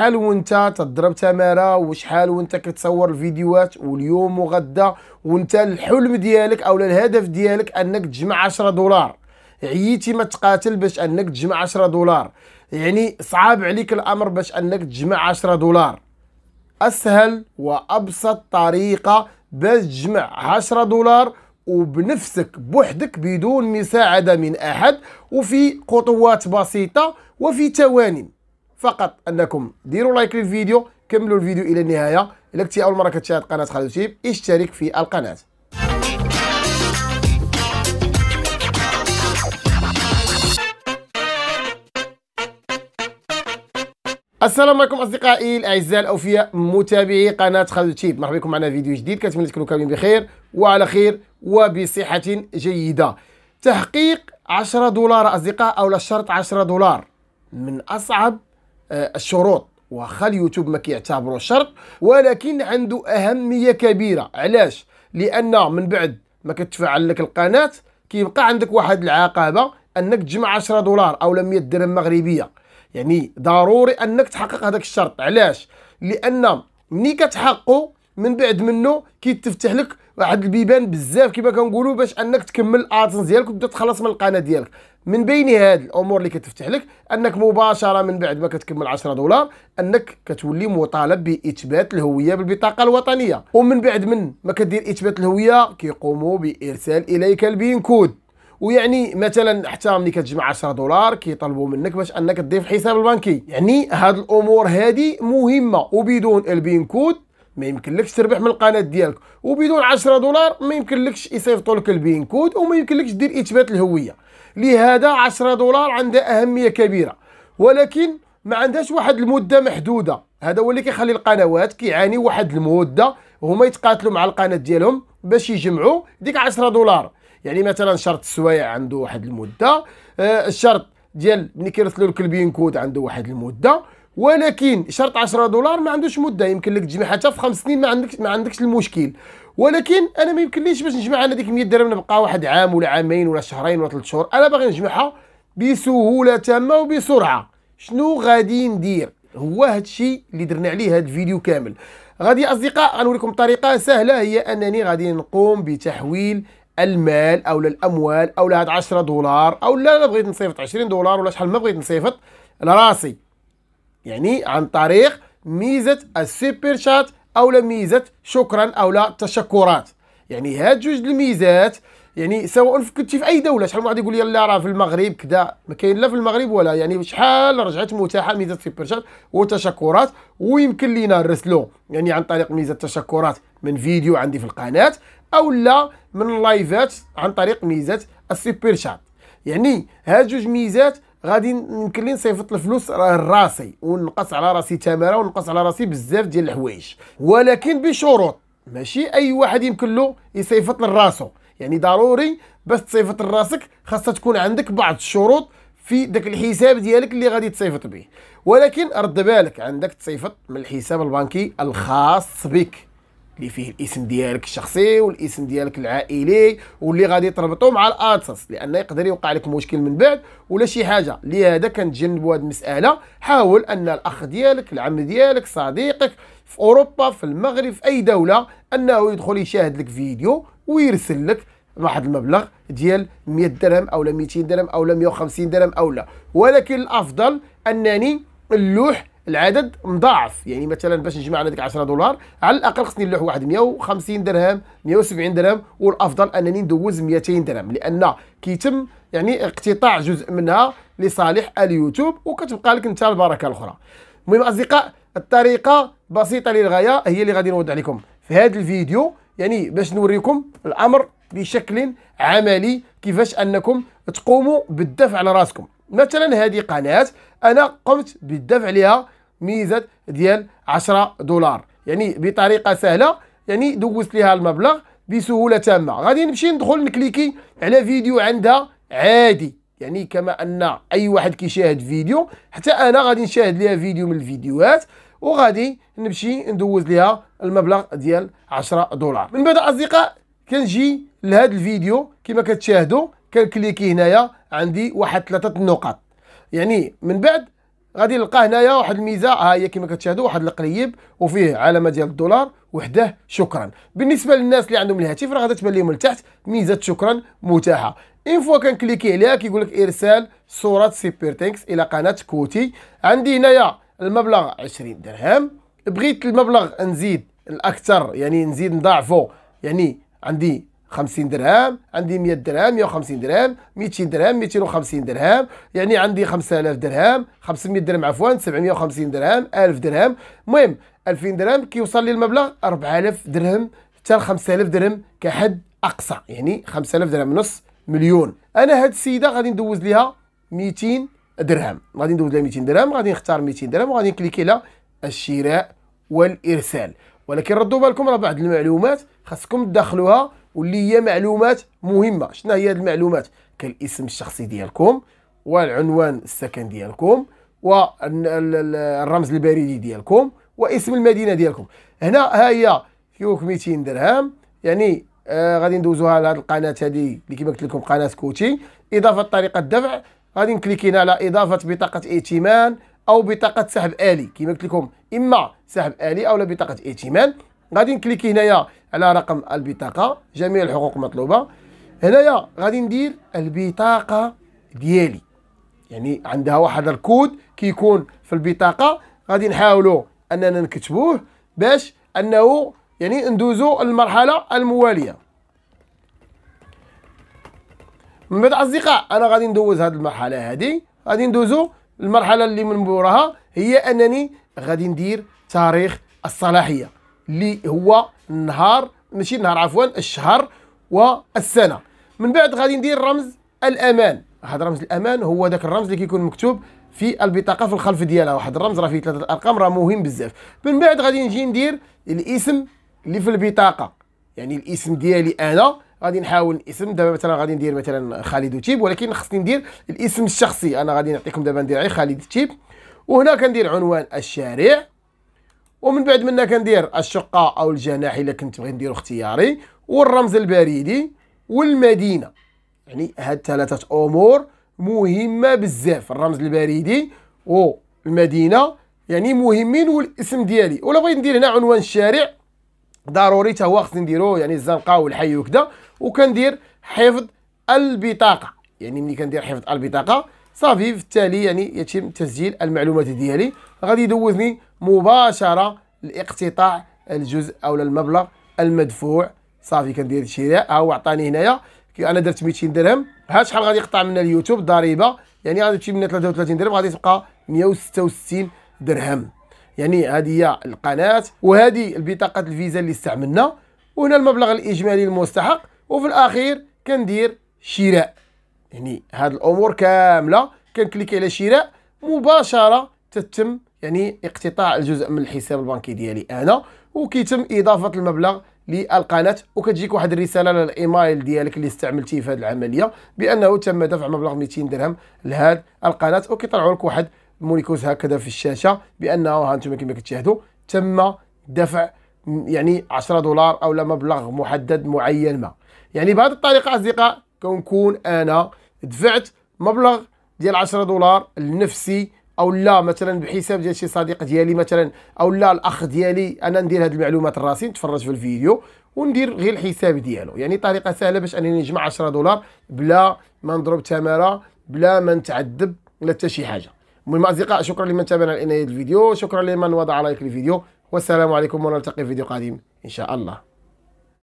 شحال وانت تضرب تماره وشحال وانت كتصور الفيديوهات واليوم وغدا وانت الحلم ديالك او الهدف ديالك انك تجمع 10 دولار عييتي ما تقاتل باش انك تجمع 10 دولار يعني صعاب عليك الامر باش انك تجمع 10 دولار اسهل وابسط طريقه باش تجمع 10 دولار وبنفسك بوحدك بدون مساعده من احد وفي خطوات بسيطه وفي ثواني فقط انكم ديروا لايك للفيديو كملوا الفيديو الى النهايه الى كنتي اول مره كتشاهد قناه خالد تيب اشترك في القناه السلام عليكم اصدقائي الاعزاء الاوفياء متابعي قناه خالد تيب مرحبا بكم معنا فيديو جديد كنتمنى تكونوا كاملين بخير وعلى خير وبصحه جيده تحقيق 10 دولار اصدقاء او الشرط 10 دولار من اصعب آه، الشروط واخا اليوتيوب ما كيعتبره شرط ولكن عنده اهميه كبيره علاش لان من بعد ما كتفعل لك القناه كيبقى عندك واحد العقبه انك تجمع 10 دولار او 100 درهم مغربيه يعني ضروري انك تحقق هذاك الشرط علاش لان ملي كتحقو من بعد منه كيتفتح لك واحد البيبان بزاف كما كنقولوا باش انك تكمل الادسنس ديالك وتبدا تخلص من القناه ديالك من بين هذه الامور اللي كتفتح لك انك مباشره من بعد ما كتكمل 10 دولار انك كتولي مطالب باثبات الهويه بالبطاقه الوطنيه ومن بعد من ما كدير اثبات الهويه كيقوموا بارسال اليك البين كود ويعني مثلا حتى ملي كتجمع 10 دولار كيطلبوا منك باش انك تضيف حساب البنكي يعني هاد الامور هذه مهمه وبدون البين كود ما يمكنلكش تربح من القناه ديالك وبدون 10 دولار ما يمكنلكش يصيفطوا لك البين كود وما يمكنلكش دير اثبات الهويه لهذا 10 دولار عندها اهميه كبيره ولكن ما عندهاش واحد المده محدوده هذا هو اللي كيخلي القنوات كيعاني واحد المده هما يتقاتلوا مع القناه ديالهم باش يجمعوا ديك 10 دولار يعني مثلا شرط السوايع عنده واحد المده آه الشرط ديال ملي كيرسلوا لك البين كود عنده واحد المده ولكن شرط 10 دولار ما عندوش مده يمكن لك تجمع حتى في خمس سنين ما عندكش ما عندكش المشكل ولكن انا ما يمكنليش باش نجمع انا ديك 100 درهم نبقى واحد عام ولا عامين ولا شهرين ولا ثلاث شهور انا باغي نجمعها بسهوله تامه وبسرعه شنو غادي ندير هو هادشي اللي درنا عليه هاد الفيديو كامل غادي اصدقاء غنوريكم طريقه سهله هي انني غادي نقوم بتحويل المال او الاموال او هاد 10 دولار او لا انا بغيت نصيفط 20 دولار ولا شحال ما بغيت نصيفط لراسي يعني عن طريق ميزه السوبر شات او ميزه شكرا او لا تشكرات يعني هاد جوج الميزات يعني سواء كنتي في اي دوله شحال واحد يقول لي لا راه في المغرب كذا ما كاين لا في المغرب ولا يعني شحال رجعت متاحه ميزه سوبر شات وتشكرات ويمكن لينا نرسلو يعني عن طريق ميزه تشكرات من فيديو عندي في القناه او لا من لايفات عن طريق ميزه السوبر شات يعني هاد جوج ميزات غادي يمكن لي نصيفط الفلوس راسي ونقص على راسي تماره ونقص على راسي بزاف ديال الحوايج ولكن بشروط ماشي اي واحد يمكن له يصيفط لراسو يعني ضروري باش تصيفط لراسك خاصها تكون عندك بعض الشروط في داك الحساب ديالك اللي غادي تصيفط به ولكن رد بالك عندك تصيفط من الحساب البنكي الخاص بك اللي فيه الاسم ديالك الشخصي والاسم ديالك العائلي واللي غادي تربطو مع الادسنس لان يقدر يوقع لك مشكل من بعد ولا شي حاجه لهذا كنتجنبوا هذه المساله حاول ان الاخ ديالك العم ديالك صديقك في اوروبا في المغرب في اي دوله انه يدخل يشاهد لك فيديو ويرسل لك واحد المبلغ ديال 100 درهم اولا 200 درهم اولا 150 درهم او لا ولكن الافضل انني اللوح العدد مضاعف يعني مثلا باش نجمع انا ديك 10 دولار على الاقل خصني نلوح واحد 150 درهم 170 درهم والافضل انني ندوز 200 درهم لان كيتم يعني اقتطاع جزء منها لصالح اليوتيوب وكتبقى لك انت البركه الاخرى المهم اصدقاء الطريقه بسيطه للغايه هي اللي غادي نوضح لكم في هذا الفيديو يعني باش نوريكم الامر بشكل عملي كيفاش انكم تقوموا بالدفع على راسكم مثلا هذه قناه انا قمت بالدفع عليها ميزه ديال 10 دولار يعني بطريقه سهله يعني دوزت ليها المبلغ بسهوله تامه غادي نمشي ندخل نكليكي على فيديو عندها عادي يعني كما ان اي واحد كيشاهد فيديو حتى انا غادي نشاهد ليها فيديو من الفيديوهات وغادي نمشي ندوز ليها المبلغ ديال 10 دولار من بعد اصدقاء كنجي لهذا الفيديو كما كتشاهدوا كنكليكي هنايا عندي واحد ثلاثه النقط يعني من بعد غادي نلقى هنايا واحد الميزه ها هي كما كتشاهدوا واحد القليب وفيه علامه ديال الدولار وحده شكرا بالنسبه للناس اللي عندهم الهاتف راه غادي تبان لهم لتحت ميزه شكرا متاحه اين فوا كنكليكي عليها كيقول لك ارسال صوره سيبر تانكس الى قناه كوتي عندي هنايا المبلغ 20 درهم بغيت المبلغ نزيد الاكثر يعني نزيد نضاعفه يعني عندي 50 درهم عندي 100 درهم 150 درهم 200 درهم 250 درهم يعني عندي 5000 درهم 500 درهم عفوا 750 درهم 1000 درهم المهم 2000 درهم كيوصل لي المبلغ 4000 درهم حتى 5000 درهم كحد اقصى يعني 5000 درهم نص مليون انا هاد السيده غادي ندوز ليها 200 درهم غادي ندوز لها 200 درهم غادي نختار 200 درهم وغادي نكليكي على الشراء والارسال ولكن ردوا بالكم راه بعض المعلومات خاصكم تدخلوها واللي هي معلومات مهمه شنو هي هذه المعلومات كالاسم الشخصي ديالكم والعنوان السكن ديالكم والرمز البريدي ديالكم واسم المدينه ديالكم هنا ها هي فيوك 200 درهم يعني آه غادي ندوزوها هذه القناه هذه اللي كما قلت لكم قناه كوتي اضافه طريقه الدفع غادي نكليكينا على اضافه بطاقه ائتمان او بطاقه سحب الي كما قلت لكم اما سحب الي او بطاقه ائتمان غادي نكليكي هنايا على رقم البطاقه جميع الحقوق مطلوبه هنايا غادي ندير البطاقه ديالي يعني عندها واحد الكود كيكون في البطاقه غادي نحاولوا اننا نكتبوه باش انه يعني ندوزو المرحله المواليه من بعد اصدقاء انا غادي ندوز هذه المرحله هذه غادي ندوزو المرحله اللي من وراها هي انني غادي ندير تاريخ الصلاحيه اللي هو النهار ماشي النهار عفوا الشهر والسنه من بعد غادي ندير رمز الامان هذا رمز الامان هو ذاك الرمز اللي كيكون مكتوب في البطاقه في الخلف ديالها واحد الرمز راه فيه ثلاثه ارقام راه مهم بزاف من بعد غادي نجي ندير الاسم اللي في البطاقه يعني الاسم ديالي انا غادي نحاول الاسم دابا مثلا غادي ندير مثلا خالد تيب ولكن خصني ندير الاسم الشخصي انا غادي نعطيكم دابا ندير غير خالد تيب وهنا كندير عنوان الشارع ومن بعد منا كندير الشقه او الجناح الا كنت بغي نديرو اختياري والرمز البريدي والمدينه يعني هاد ثلاثه امور مهمه بزاف الرمز البريدي والمدينه يعني مهمين والاسم ديالي ولا بغيت ندير هنا عنوان الشارع ضروري تا هو خصني نديرو يعني الزنقه والحي وكدا وكندير حفظ البطاقه يعني ملي كندير حفظ البطاقه صافي في التالي يعني يتم تسجيل المعلومات ديالي غادي يدوزني مباشره لاقتطاع الجزء او المبلغ المدفوع صافي كندير الشراء ها هو عطاني هنايا انا درت 200 درهم ها شحال غادي يقطع منا اليوتيوب ضريبه يعني غادي تمشي من 33 درهم غادي تبقى 166 درهم يعني هذه هي القناه وهذه البطاقه الفيزا اللي استعملنا وهنا المبلغ الاجمالي المستحق وفي الاخير كندير شراء يعني هاد الامور كامله كنكليكي على شراء مباشره تتم يعني اقتطاع الجزء من الحساب البنكي ديالي انا وكيتم اضافه المبلغ للقناه وكتجيك واحد الرساله للايميل ديالك اللي استعملتيه في هذه العمليه بانه تم دفع مبلغ 200 درهم لهذه القناه وكيطلعوا لك واحد مونيكوز هكذا في الشاشه بانه ها انتم كما كتشاهدوا تم دفع يعني 10 دولار او لا مبلغ محدد معين ما يعني بهذه الطريقه اصدقاء كنكون انا دفعت مبلغ ديال 10 دولار لنفسي او لا مثلا بحساب ديال شي صديق ديالي مثلا او لا الاخ ديالي انا ندير هذه المعلومات راسي نتفرج في الفيديو وندير غير الحساب ديالو يعني طريقه سهله باش انني نجمع 10 دولار بلا ما نضرب تماره بلا ما نتعذب ولا حتى شي حاجه المهم اصدقاء شكرا لمن تابعنا الى الفيديو شكرا لمن وضع لايك للفيديو والسلام عليكم ونلتقي في فيديو قادم ان شاء الله